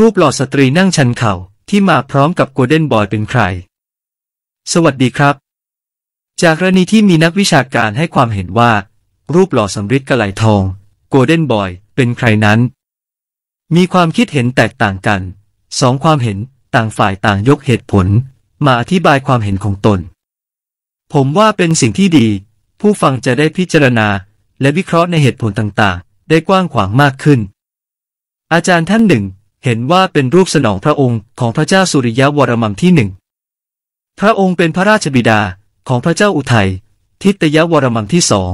รูปหล่อสตรีนั่งชันเข่าที่มาพร้อมกับโกลเด้นบอยเป็นใคร สวัสดีครับ จากกรณีที่มีนักวิชาการให้ความเห็นว่า รูปหล่อสำริดกระไหลทอง โกลเด้นบอย เป็นใครนั้น มีความคิดเห็นแตกต่างกัน สองความเห็นต่างฝ่ายต่างยกเหตุผล มาอธิบายความเห็นของตน ผมว่าเป็นสิ่งที่ดี ผู้ฟังจะได้พิจารณาและวิเคราะห์ในเหตุผลต่างๆ ได้กว้างขวางมากขึ้น อาจารย์ท่านหนึ่งเห็นว่าเป็นรูปสนองพระองค์ของพระเจ้าสุริยวรมังที่หนึ่ง พระองค์เป็นพระราชบิดาของพระเจ้าอุทัยทิตยวรมังที่สอง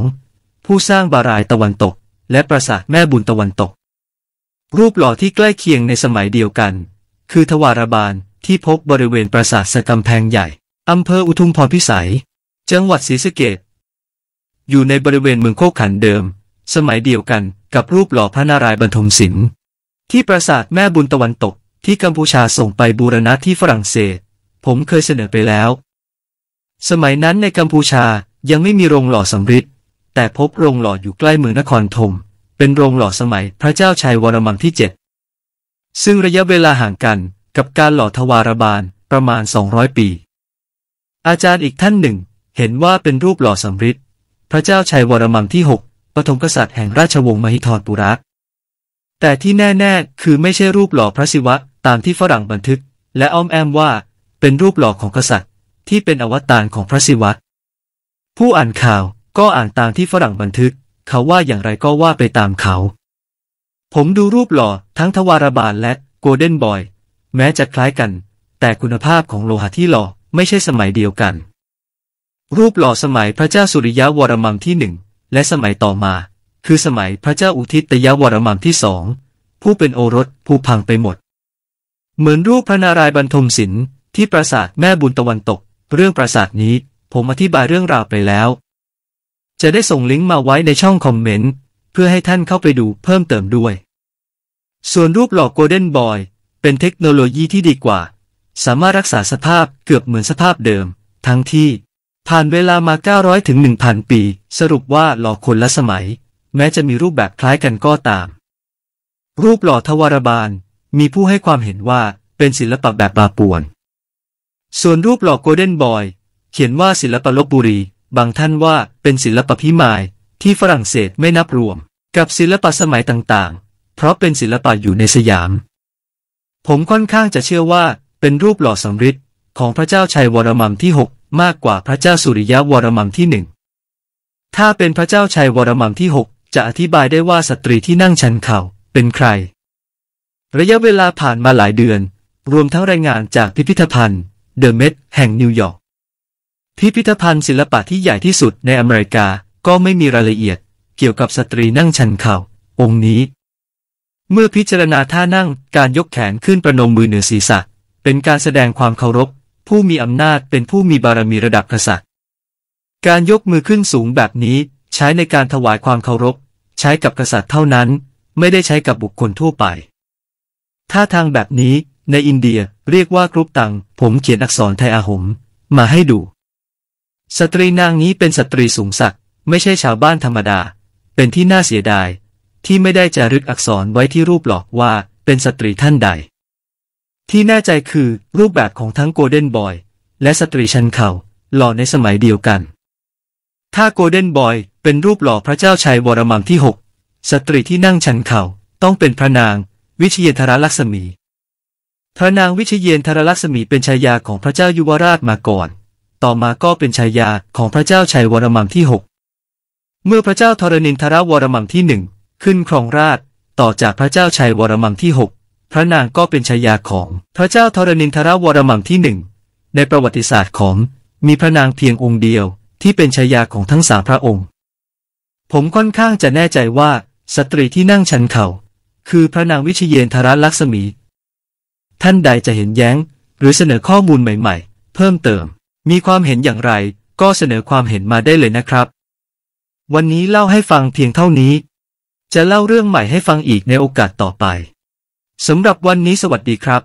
ผู้สร้างบารายตะวันตก และปราสาทแม่บุญตะวันตก รูปหล่อที่ใกล้เคียงในสมัยเดียวกัน คือทวารบาลที่พบบริเวณปราสาทสกำแพงใหญ่ อำเภออุทุมพรพิสัยจังหวัดศรีสะเกดอยู่ในบริเวณเมืองโคกขันเดิม สมัยเดียวกันกับรูปหล่อพระนารายณ์บรรทมศิลป์ที่ปราสาทแม่บุญตะวันตกที่กัมพูชาส่งไปบูรณะที่ฝรั่งเศส ผมเคยเสนอไปแล้ว สมัยนั้นในกัมพูชา ยังไม่มีโรงหล่อสำริดแต่พบโรงหล่ออยู่ใกล้เมืองนครธมเป็นโรงหล่อสมัยพระเจ้าชัยวรมันที่เจ็ดซึ่งระยะเวลาห่างกันกับการหล่อทวารบาลประมาณ 200 ปี อาจารย์อีกท่านหนึ่ง เห็นว่าเป็นรูปหล่อสำริดพระเจ้าชัยวรมันที่6ปฐมกษัตริย์แห่งราชวงศ์มหิธรปุรักแต่ที่แน่ ๆ คือไม่ใช่รูปหล่อพระศิวะตามที่ฝรั่งบันทึก และอ้อมแอมว่าเป็นรูปหล่อของกษัตริย์ ที่เป็นอวตารของพระศิวะ ผู้อ่านข่าวก็อ่านตามที่ฝรั่งบันทึกเขาว่าอย่างไรก็ว่าไปตามเขา ผมดูรูปหล่อทั้งทวารบาลและโกลเด้นบอย แม้จะคล้ายกัน แต่คุณภาพของโลหะที่หล่อไม่ใช่สมัยเดียวกัน รูปหล่อสมัยพระเจ้าสุริยะวรมังที่หนึ่งและสมัยต่อมาคือสมัยพระเจ้าอุทิตยวรมังที่สอง ผู้เป็นโอรสผู้พังไปหมด เหมือนรูปพระนารายณ์บรรทมศิลป์ที่ปราสาทแม่บุญตะวันตก เรื่องปราสาทนี้ ผมอธิบายเรื่องราวไปแล้ว จะได้ส่งลิงก์มาไว้ในช่องคอมเมนต์ เพื่อให้ท่านเข้าไปดูเพิ่มเติมด้วย ส่วนรูปหลอกโกลเด้นบอยเป็นเทคโนโลยีที่ดีกว่า สามารถรักษาสภาพเกือบเหมือนสภาพเดิม ทั้งที่ผ่านเวลามา900ถึง1,000ปี สรุปว่าหลอกคนละสมัยแม้จะมีรูปแบบคล้ายกันก็ตาม รูปหล่อทวารบาลมีผู้ให้ความเห็นว่าเป็นศิลปะแบบบาปวน ส่วนรูปหล่อโกลเด้นบอย เขียนว่าศิลปะลบบุรี บางท่านว่าเป็นศิลปะพิมายที่ฝรั่งเศสไม่นับรวม กับศิลปะสมัยต่างๆ เพราะเป็นศิลปะอยู่ในสยาม ผมค่อนข้างจะเชื่อว่า เป็นรูปหล่อสำริดของพระเจ้าชัยวรมันที่ 6 มากกว่าพระเจ้าสุริยะวรมันที่หนึ่ง ถ้าเป็นพระเจ้าชัยวรมันที่6จะอธิบายได้ว่าสตรีที่นั่งชันเข่าเป็นใคร ระยะเวลาผ่านมาหลายเดือน รวมทั้งรายงานจากพิพิธภัณฑ์ เดอะเมดแห่งนิวยอร์กพิพิธภัณฑ์ศิลปะที่ใหญ่ที่สุดในอเมริกาก็ไม่มีรายละเอียด เกี่ยวกับสตรีนั่งชันเข่า องค์นี้ เมื่อพิจารณาท่านั่ง การยกแขนขึ้นประนมมือเหนือศีรษะเป็นการแสดงความเคารพผู้มีอำนาจเป็นผู้มีบารมีระดับกษัตริย์การยกมือขึ้นสูงแบบนี้ใช้ในการถวายความเคารพ ใช้กับกษัตริย์เท่านั้น ไม่ได้ใช้กับบุคคลทั่วไปท่าทางแบบนี้ในอินเดียเรียกว่ากรุปตัง ผมเขียนอักษรไทยอาหม มาให้ดู สตรีนางนี้เป็นสตรีสูงศักดิ์ไม่ใช่ชาวบ้านธรรมดา เป็นที่น่าเสียดายที่ไม่ได้จารึกอักษรไว้ที่รูปหลอกว่าเป็นสตรีท่านใด ที่แน่ใจคือรูปแบบของทั้งโกลเด้นบอย และสตรีชันเขา่าหล่อในสมัยเดียวกันถ้าโกลเด้นบอย เป็นรูปหล่อพระเจ้าชัยวรมังที่ 6 สตรีที่นั่งชันเข่าต้องเป็นพระนางวิเชียนทรลักษมีพระนางวิเชียนทรลักษมีเป็นชายาของพระเจ้ายุวราชมาก่อน ต่อมาก็เป็นชายาของพระเจ้าชัยวรมังที่ 6 เมื่อพระเจ้าธรณินทรวรมังที่หนึ่งขึ้นครองราชต่อจากพระเจ้าชัยวรมังที่ 6 พระนางก็เป็นชายาของพระเจ้าธรณินทรวรมังที่หนึ่งในประวัติศาสตร์ของ มีพระนางเพียงองค์เดียวที่เป็นฉายาของทั้งสามพระองค์ ผมค่อนข้างจะแน่ใจว่าสตรีที่นั่งชันเขา่า คือพระนางวิเชยนทรลักษมี ท่านใดจะเห็นแย้ง หรือเสนอข้อมูลใหม่ๆ เพิ่มเติม มีความเห็นอย่างไร ก็เสนอความเห็นมาได้เลยนะครับ วันนี้เล่าให้ฟังเพียงเท่านี้ จะเล่าเรื่องใหม่ให้ฟังอีกในโอกาสต่อไป สำหรับวันนี้สวัสดีครับ